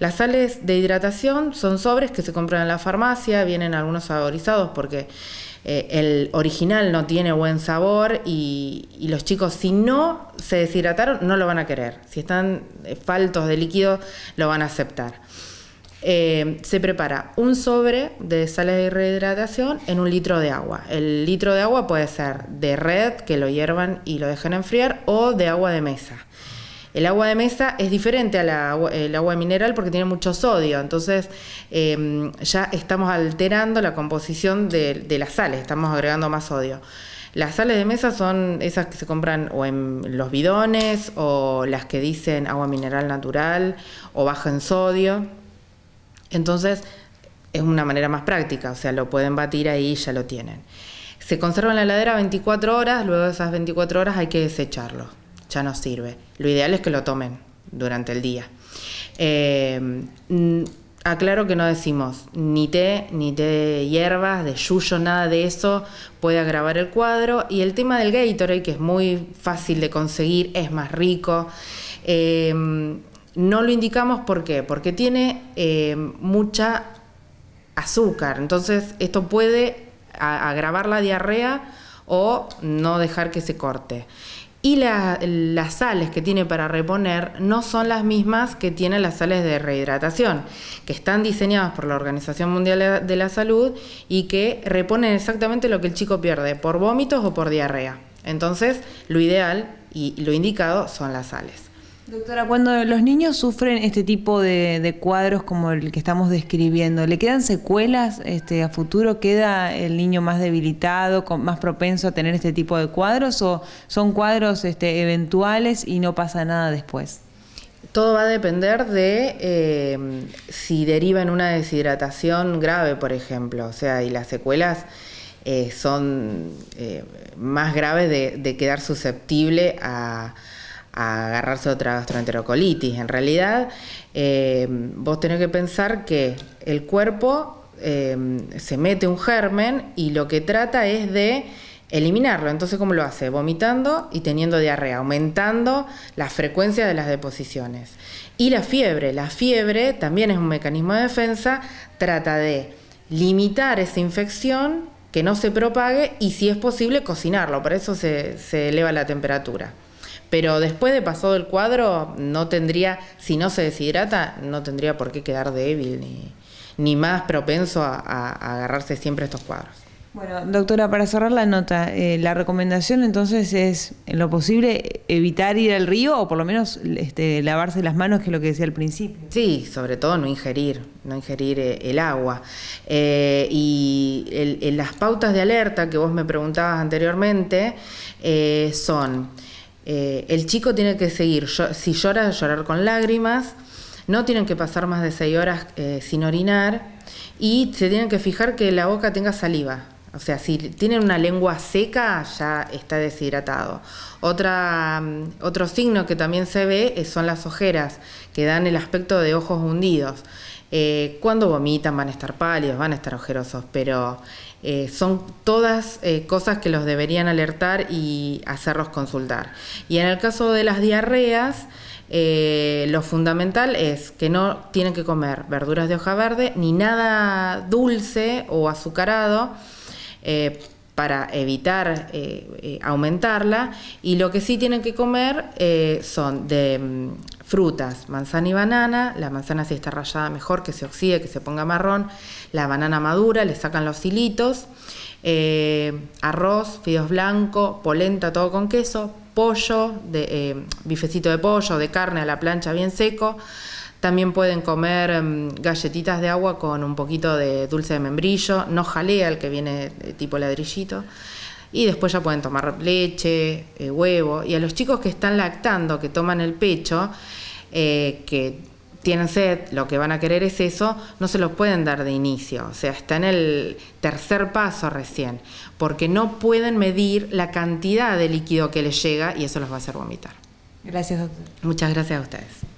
Las sales de hidratación son sobres que se compran en la farmacia, vienen algunos saborizados porque eh, el original no tiene buen sabor y, los chicos si no se deshidrataron no lo van a querer. Si están eh, faltos de líquido lo van a aceptar. Eh, se prepara un sobre de sales de rehidratación en un litro de agua. El litro de agua puede ser de red, que lo hiervan y lo dejen enfriar, o de agua de mesa. El agua de mesa es diferente al agua, agua mineral porque tiene mucho sodio, entonces em, ya estamos alterando la composición de, de las sales, estamos agregando más sodio. Las sales de mesa son esas que se compran o en los bidones o las que dicen agua mineral natural o baja en sodio. Entonces es una manera más práctica, o sea, lo pueden batir ahí y ya lo tienen. Se conserva en la heladera 24 horas, luego de esas 24 horas hay que desecharlo ya no sirve. Lo ideal es que lo tomen durante el día. Eh, mm, aclaro que no decimos ni té, ni té de hierbas, de yuyo, nada de eso puede agravar el cuadro. Y el tema del Gatorade, que es muy fácil de conseguir, es más rico. Eh, no lo indicamos por qué, porque tiene eh, mucha azúcar, entonces esto puede agravar la diarrea o no dejar que se corte. Y las sales que tiene para reponer no son las mismas que tienen las sales de rehidratación, que están diseñadas por la Organización Mundial de la Salud y que reponen exactamente lo que el chico pierde, por vómitos o por diarrea. Entonces, lo ideal y lo indicado son las sales. Doctora, cuando los niños sufren este tipo de, cuadros como el que estamos describiendo, ¿le quedan secuelas este, a futuro? ¿Queda el niño más debilitado, más propenso a tener este tipo de cuadros o son cuadros este, eventuales y no pasa nada después? Todo va a depender de em, si deriva en una deshidratación grave, por ejemplo. O sea, y las secuelas eh, son eh, más graves de, quedar susceptible a, a agarrarse otra gastroenterocolitis. En realidad, eh, vos tenés que pensar que el cuerpo eh, se mete un germen y lo que trata es de eliminarlo. Entonces, ¿cómo lo hace? Vomitando y teniendo diarrea, aumentando la frecuencia de las deposiciones. Y la fiebre, la fiebre también es un mecanismo de defensa, trata de limitar esa infección, que no se propague y si es posible cocinarlo, por eso se eleva la temperatura. Pero después de pasado el cuadro, no tendría, si no se deshidrata, no tendría por qué quedar débil ni, más propenso a, agarrarse siempre a estos cuadros. Bueno, doctora, para cerrar la nota, eh, la recomendación entonces es, en lo posible, evitar ir al río o por lo menos este, lavarse las manos, que es lo que decía al principio. Sí, sobre todo no ingerir, no ingerir eh, el agua. Eh, y las pautas de alerta que vos me preguntabas anteriormente son eh, el chico tiene que seguir, si llora, llorar con lágrimas, no tienen que pasar más de 6 horas eh, sin orinar y se tienen que fijar que la boca tenga saliva. O sea, si tienen una lengua seca, ya está deshidratado. Otra, mm, otro signo que también se ve eh, son las ojeras, que dan el aspecto de ojos hundidos. Eh, cuando vomitan van a estar pálidos, van a estar ojerosos, pero eh, son todas eh, cosas que los deberían alertar y hacerlos consultar. Y en el caso de las diarreas, lo fundamental es que no tienen que comer verduras de hoja verde ni nada dulce o azucarado para evitar aumentarla y lo que sí tienen que comer son de mm, frutas, manzana y banana, la manzana si está rallada mejor, que se oxide, que se ponga marrón, la banana madura, le sacan los hilitos, eh, arroz, fideos blanco, polenta, todo con queso, pollo, de, eh, bifecito de pollo, de carne a la plancha bien seco. También pueden comer mm, galletitas de agua con un poquito de dulce de membrillo, no jalea, el que viene eh, tipo ladrillito. Y después ya pueden tomar leche, huevo. Y a los chicos que están lactando, que toman el pecho, eh, que tienen sed, lo que van a querer es eso, no se los pueden dar de inicio, o sea, está en el tercer paso recién, porque no pueden medir la cantidad de líquido que les llega y eso los va a hacer vomitar. Gracias, doctor. Muchas gracias a ustedes.